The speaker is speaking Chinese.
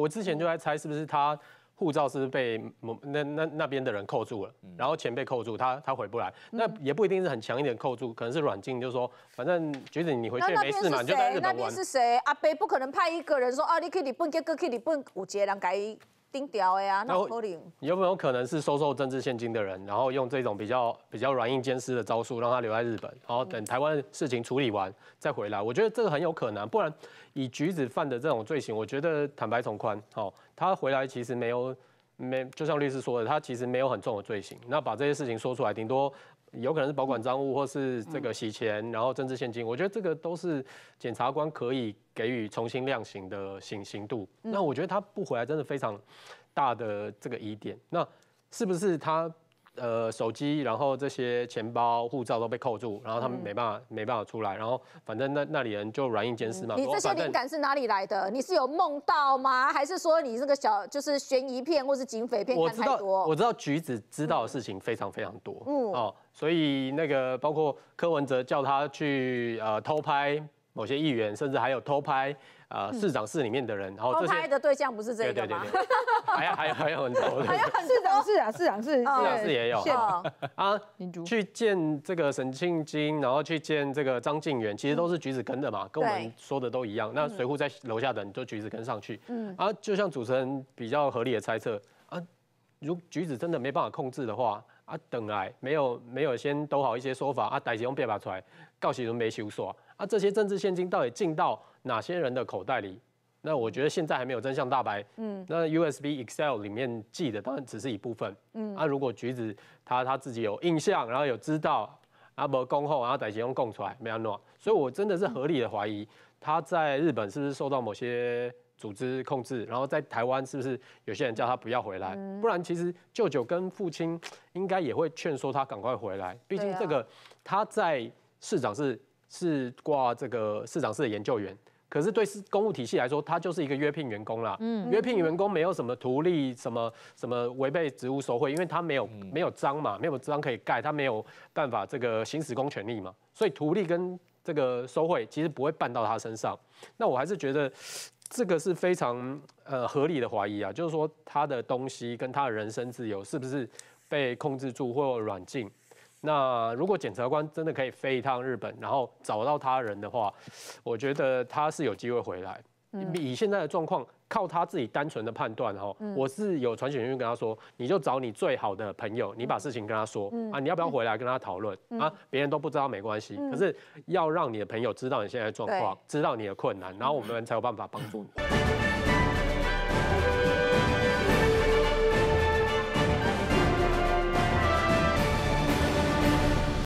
我之前就在猜，是不是他护照是被某那那那边的人扣住了，然后钱被扣住，他他回不来。那也不一定是很强一点扣住，可能是软禁，就是说反正觉得你回去没事嘛，就在那边玩。那边是谁？阿北不可能派一个人说啊，你可以你蹦，可以你蹦，我接两个。盯钓的啊，那可能有没有可能，是收受政治现金的人，然后用这种比较比较软硬兼施的招数，让他留在日本，然后等台湾事情处理完再回来。我觉得这个很有可能，不然以橘子犯的这种罪行，我觉得坦白从宽。好，他回来其实没有。没，就像律师说的，他其实没有很重的罪行。那把这些事情说出来，顶多有可能是保管赃物，或是这个洗钱，然后政治献金。我觉得这个都是检察官可以给予重新量刑的刑刑度。那我觉得他不回来，真的非常大的这个疑点。那是不是他？呃，手机，然后这些钱包、护照都被扣住，然后他们没办法、没办法出来，然后反正那那里人就软硬兼施嘛。你这些灵感是哪里来的？你是有梦到吗？还是说你这个小就是悬疑片或是警匪片看太多？我知道，我知道，橘子知道的事情非常非常多。嗯哦，所以那个包括柯文哲叫他去呃偷拍某些议员，甚至还有偷拍呃市长室里面的人，然后偷拍的对象不是这个吗？还有还有还有很多还的，是 的，是啊，是啊，是，长是也有啊，去见这个沈庆金，然后去见这个张静元，其实都是橘子跟的嘛，跟我们说的都一样。那随扈在楼下等，就橘子跟上去。嗯，啊，就像主持人比较合理的猜测，啊，如橘子真的没办法控制的话，啊，等来没有没有先兜好一些说法，啊，歹起用别拔出来，告喜人没修说，啊，这些政治现金到底进到哪些人的口袋里？那我觉得现在还没有真相大白。嗯，那 USB Excel 里面记的当然只是一部分。嗯，那如果橘子他他自己有印象，然后有知道，阿伯供后，然后歹其用供出来没有呢？所以我真的是合理的怀疑，他在日本是不是受到某些组织控制？然后在台湾是不是有些人叫他不要回来？不然其实舅舅跟父亲应该也会劝说他赶快回来。毕竟这个他在市长室是挂这个市长室的研究员。可是对是公务体系来说，他就是一个约聘员工啦。嗯，约聘员工没有什么图利什么什么违背职务收贿，因为他没有没有章嘛，没有章可以盖，他没有办法这个行使公权力嘛，所以图利跟这个收贿其实不会办到他身上。那我还是觉得这个是非常呃合理的怀疑啊，就是说他的东西跟他的人身自由是不是被控制住或软禁？那如果检察官真的可以飞一趟日本，然后找到他人的话，我觉得他是有机会回来。以现在的状况，靠他自己单纯的判断，哈，我是有传讯员跟他说，你就找你最好的朋友，你把事情跟他说，啊，你要不要回来跟他讨论啊？别人都不知道没关系，可是要让你的朋友知道你现在状况，知道你的困难，然后我们才有办法帮助你。